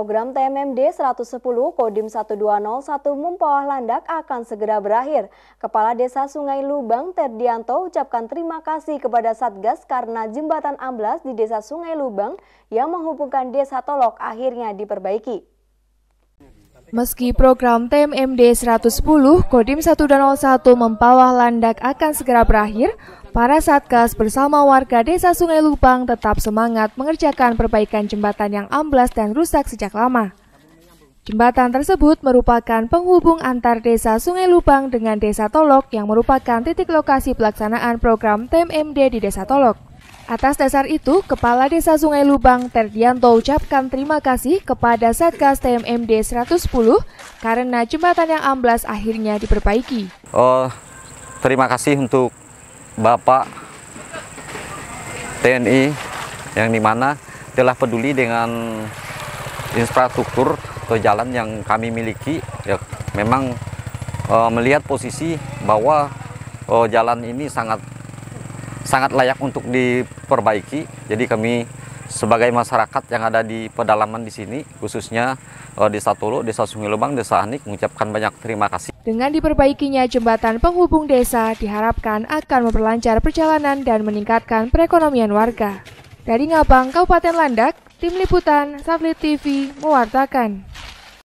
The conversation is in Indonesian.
Program TMMD 110 Kodim 1201 Mumpawah Landak akan segera berakhir. Kepala Desa Sungai Lubang Terdianto ucapkan terima kasih kepada Satgas karena jembatan amblas di Desa Sungai Lubang yang menghubungkan Desa Tolok akhirnya diperbaiki. Meski program TMMD 110 Kodim 101 Mempawah Landak akan segera berakhir, Para Satgas bersama warga Desa Sungai Lubang tetap semangat mengerjakan perbaikan jembatan yang amblas dan rusak sejak lama. Jembatan tersebut merupakan penghubung antar desa Sungai Lubang dengan desa Tolok yang merupakan titik lokasi pelaksanaan program TMMD di desa Tolok. Atas dasar itu, Kepala Desa Sungai Lubang Terdianto ucapkan terima kasih kepada Satgas TMMD 110 karena jembatan yang amblas akhirnya diperbaiki. Oh, terima kasih untuk Bapak TNI yang dimana telah peduli dengan infrastruktur atau jalan yang kami miliki ya memang e, melihat posisi bahwa e, jalan ini sangat sangat layak untuk diperbaiki jadi kami sebagai masyarakat yang ada di pedalaman di sini, khususnya di eh, Desa Tulu, Desa Sungai Lubang, Desa Anik, mengucapkan banyak terima kasih. Dengan diperbaikinya jembatan penghubung desa, diharapkan akan memperlancar perjalanan dan meningkatkan perekonomian warga. Dari Ngabang, Kabupaten Landak, Tim Liputan, Satelit TV, mewartakan.